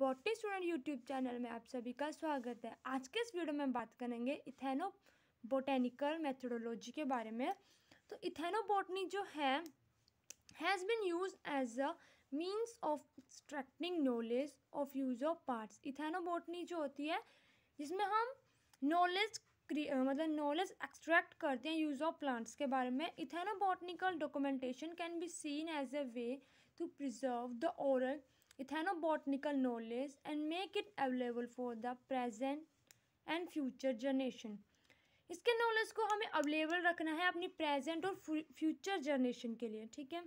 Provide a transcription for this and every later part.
Botany student YouTube channel में आप सभी का स्वागत है आज के इस वीडियो में बात करेंगे इथेनो बोटेनिकल मेथडोलॉजी के बारे में तो इथेनो बॉटनी जो है has been use as a means of extracting knowledge of use of parts ethnobotany जो होती है जिसमें हम नॉलेज मतलब नॉलेज एक्सट्रैक्ट करते हैं यूज़ ऑफ प्लांट्स के बारे में ethnobotanical documentation can be seen as a way to preserve the oral ethnobotanical knowledge and make it available for the present and future generation इसके knowledge को हमें available रखना है अपनी प्रेजेंट और फ्यूचर जनरेशन के लिए ठीक है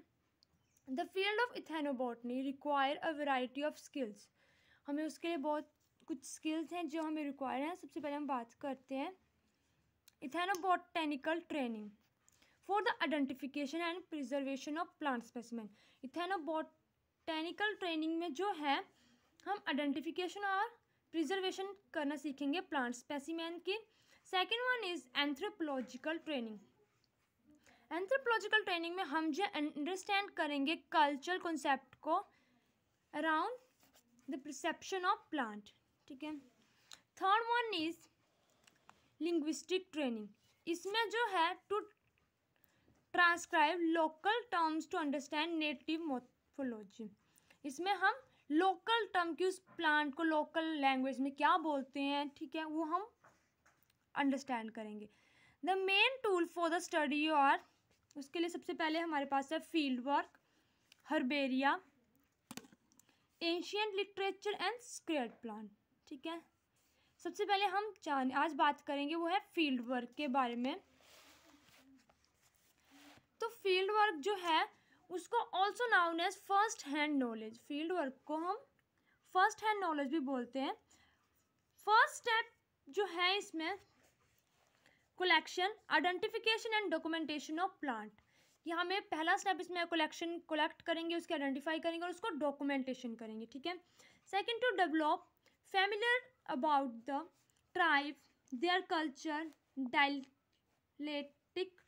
the field of ethnobotany require a variety of skills हमें उसके लिए बहुत कुछ स्किल्स हैं जो हमें रिक्वायर हैं सबसे पहले हम बात करते हैं ethnobotanical training for the identification and preservation of plant specimen ethnobotanical training में जो है हम आइडेंटिफिकेशन और प्रिजर्वेशन करना सीखेंगे प्लांट स्पेसिमैन की second one is anthropological training anthropological training में हम जो अंडरस्टैंड करेंगे कल्चर कॉन्सेप्ट को around the perception of plant ठीक है third one is linguistic training इसमें जो है to transcribe local terms to understand native mythology इसमें हम लोकल टर्म की उस प्लांट को लोकल लैंग्वेज में क्या बोलते हैं ठीक है वो हम अंडरस्टैंड करेंगे the main tool for the study और उसके लिए सबसे पहले हमारे पास है field work herbaria ancient literature and sacred plant ठीक है सबसे पहले हम जान आज बात करेंगे वो है फील्ड वर्क के बारे में तो फील्ड वर्क जो है उसको also known as first hand knowledge field work को हम फर्स्ट हैंड नॉलेज भी बोलते हैं फर्स्ट स्टेप जो है इसमें collection identification and documentation of plant कि हमें पहला स्टेप इसमें कलेक्शन कलेक्ट करेंगे उसके आइडेंटिफाई करेंगे और उसको डॉक्यूमेंटेशन करेंगे ठीक है second to develop familiar about the tribe their culture dialectic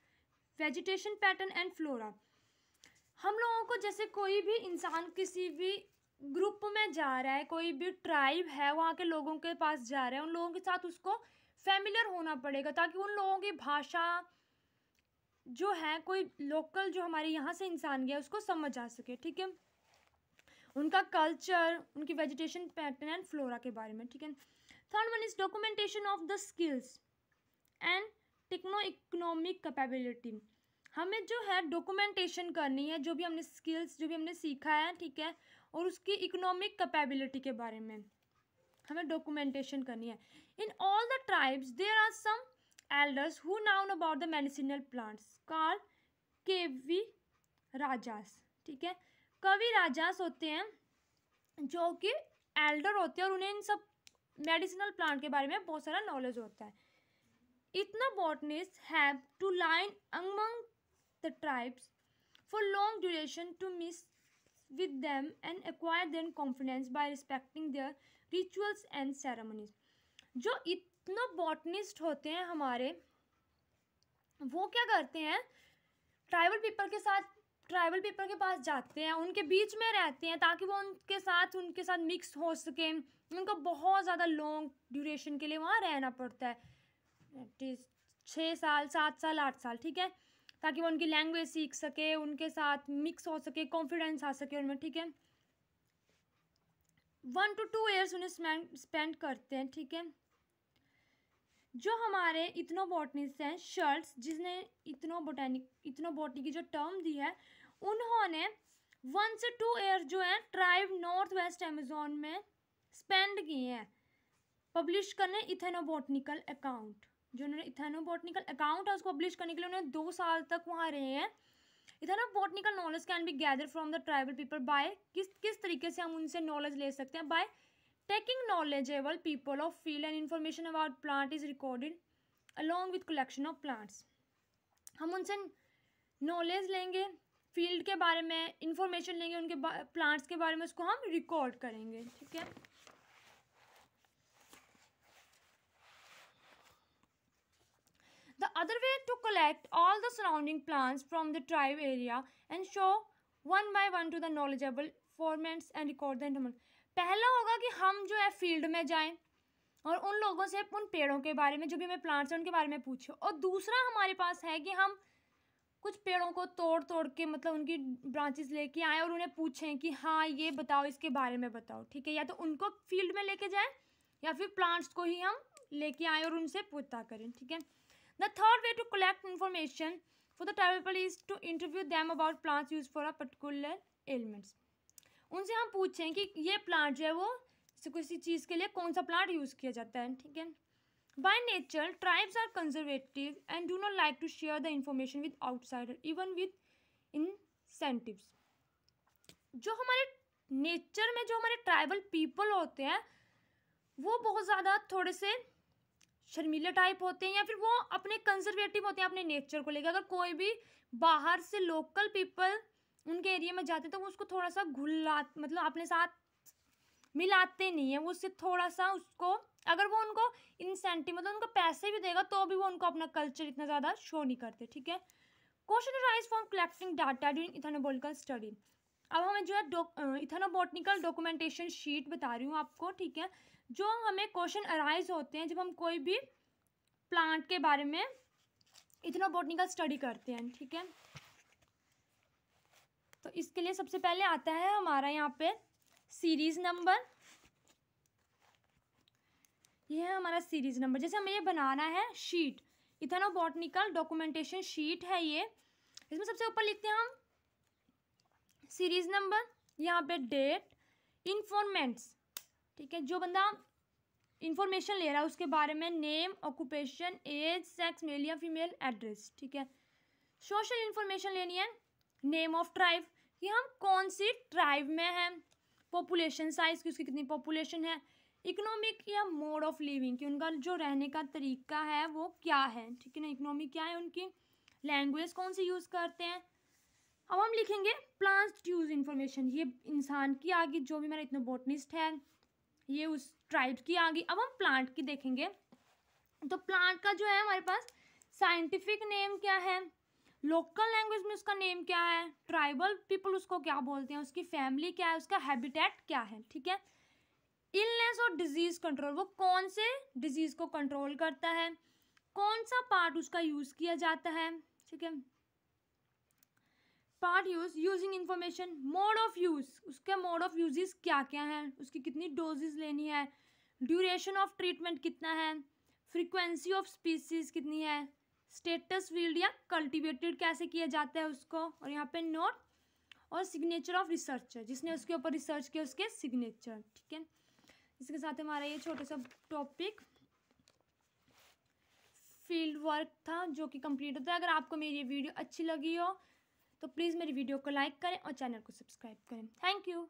vegetation pattern and flora हम लोगों को जैसे कोई भी इंसान किसी भी ग्रुप में जा रहा है कोई भी ट्राइब है वहाँ के लोगों के पास जा रहा है उन लोगों के साथ उसको फैमिलियर होना पड़ेगा ताकि उन लोगों की भाषा जो है कोई लोकल जो हमारे यहाँ से इंसान गया उसको समझ आ सके ठीक है उनका कल्चर उनकी वेजिटेशन पैटर्न एंड फ्लोरा के बारे में ठीक है third one is documentation of the skills and techno economic capability हमें जो है डॉक्यूमेंटेशन करनी है जो भी हमने स्किल्स जो भी हमने सीखा है ठीक है और उसकी इकोनॉमिक कैपेबिलिटी के बारे में हमें डॉक्यूमेंटेशन करनी है in all the tribes there are some elders who known about the medicinal plants कार केवी राजास ठीक है कवि राजास होते हैं जो कि एल्डर होते हैं और उन्हें इन सब मेडिसिनल प्लांट के बारे में बहुत सारा नॉलेज होता है इतना botanist have to live among the tribes for long duration to mix with them and acquire their confidence by respecting their rituals and ceremonies जो botanist होते हैं हमारे वो क्या करते हैं ट्राइबल पीपल के साथ ट्राइबल पीपल के पास जाते हैं उनके बीच में रहते हैं ताकि वो उनके साथ उनके साथ मिक्स हो सके उनको बहुत ज़्यादा लॉन्ग ड्यूरेशन के लिए वहाँ रहना पड़ता है छः साल सात साल आठ साल ठीक है ताकि वो उनकी लैंग्वेज सीख सके उनके साथ मिक्स हो सके कॉन्फिडेंस आ सके उनमें ठीक है वन टू टू ईयर्स उन्हें स्पेंड करते हैं ठीक है जो हमारे इतनो बॉटनिस्ट हैं शर्ट्स जिसने इतनो बोटैनिक इतनो बॉटनी की जो टर्म दी है उन्होंने वन से टू ईयर जो है ट्राइब नॉर्थ वेस्ट अमेजोन में स्पेंड किए हैं पब्लिश करने इथेनोबोटनिकल अकाउंट जो उन्होंने इथेनोबॉटनिकल अकाउंट है उसको पब्लिश करने के लिए उन्होंने दो साल तक वहाँ रहे हैं ethnobotanical knowledge can be gather from the tribal people by किस किस तरीके से हम उनसे नॉलेज ले सकते हैं by taking knowledgeable people of field and information about plant is recorded along with collection of plants हम उनसे नॉलेज लेंगे फील्ड के बारे में इंफॉर्मेशन लेंगे उनके प्लांट्स के बारे में उसको हम रिकॉर्ड करेंगे ठीक है The other way to collect all the surrounding plants from the tribe area and show one by one to the knowledgeable formats and record the internal पहला होगा कि हम जो है फील्ड में जाएं और उन लोगों से उन पेड़ों के बारे में जो भी हमें प्लांट्स हैं उनके बारे में पूछो और दूसरा हमारे पास है कि हम कुछ पेड़ों को तोड़ तोड़ के मतलब उनकी ब्रांचेस लेके आए और उन्हें पूछें कि हाँ ये बताओ इसके बारे में बताओ ठीक है या तो उनको फील्ड में लेके जाएं या फिर प्लांट्स को ही हम लेके आए और उनसे पूछता करें ठीक है The third way to collect information for the tribal people is to interview them about plants used for a particular ailments. उनसे हम पूछें कि ये प्लांट जो है वो किसी चीज़ के लिए कौन सा प्लांट यूज़ किया जाता है ठीक है By nature, tribes are conservative and do not like to share the information with outsider, even with incentives. जो हमारे नेचर में जो हमारे ट्राइबल पीपल होते हैं वो बहुत ज़्यादा थोड़े से शर्मीले टाइप होते हैं या फिर वो अपने कंजर्वेटिव होते हैं अपने नेचर को लेकर अगर कोई भी बाहर से लोकल पीपल उनके एरिया में जाते हैं तो वो उसको थोड़ा सा घुला मतलब अपने साथ मिलाते नहीं है वो उससे थोड़ा सा उसको अगर वो उनको इंसेंटिव मतलब उनको पैसे भी देगा तो भी वो उनको अपना कल्चर इतना ज़्यादा शो नहीं करते ठीक है question rise for collecting data during ethnobotanical study अब हमें जो है डो, इथेनोबॉटनिकल डॉक्यूमेंटेशन शीट बता रही हूँ आपको ठीक है जो हमें क्वेश्चन अराइज होते हैं जब हम कोई भी प्लांट के बारे में इतना बोटनिकल स्टडी करते हैं ठीक है तो इसके लिए सबसे पहले आता है हमारा यहाँ पे सीरीज नंबर यह है हमारा सीरीज नंबर जैसे हमें ये बनाना है sheet ethnobotanical documentation sheet है ये इसमें सबसे ऊपर लिखते हैं हम सीरीज नंबर यहाँ पे डेट इन्फॉर्मेंट्स ठीक है जो बंदा इंफॉर्मेशन ले रहा है उसके बारे में name occupation age sex male या फीमेल एड्रेस ठीक है सोशल इन्फॉर्मेशन लेनी है नेम ऑफ ट्राइब कि हम कौन सी ट्राइब में हैं पॉपुलेशन साइज़ की उसकी कितनी पॉपुलेशन है इकोनॉमिक या मोड ऑफ लिविंग कि उनका जो रहने का तरीका है वो क्या है ठीक है ना इकोनॉमिक क्या है उनकी लैंग्वेज कौन सी यूज़ करते हैं अब हम लिखेंगे प्लांट्स यूज इन्फॉर्मेशन ये इंसान की आगे जो भी मेरा इतना बोटनिस्ट है ये उस ट्राइब की आ गई अब हम प्लांट की देखेंगे तो प्लांट का जो है हमारे पास साइंटिफिक नेम क्या है लोकल लैंग्वेज में उसका नेम क्या है ट्राइबल पीपल उसको क्या बोलते हैं उसकी फैमिली क्या है उसका हैबिटेट क्या है ठीक है इलनेस और डिजीज़ कंट्रोल वो कौन से डिजीज़ को कंट्रोल करता है कौन सा पार्ट उसका यूज़ किया जाता है ठीक है part use using information mode of use उसके मोड ऑफ़ यूजेस क्या क्या हैं उसकी कितनी डोजेज लेनी है ड्यूरेशन ऑफ ट्रीटमेंट कितना है फ्रीक्वेंसी ऑफ स्पीसीज कितनी है स्टेटस फील्ड या कल्टिवेटेड कैसे किया जाता है उसको और यहाँ पे नोट और सिग्नेचर ऑफ रिसर्चर जिसने उसके ऊपर रिसर्च किया उसके सिग्नेचर ठीक है इसके साथ हमारा ये छोटा सा टॉपिक फील्ड वर्क था जो कि कंप्लीट होता है अगर आपको मेरी वीडियो अच्छी लगी हो तो प्लीज़ मेरी वीडियो को लाइक करें और चैनल को सब्सक्राइब करें थैंक यू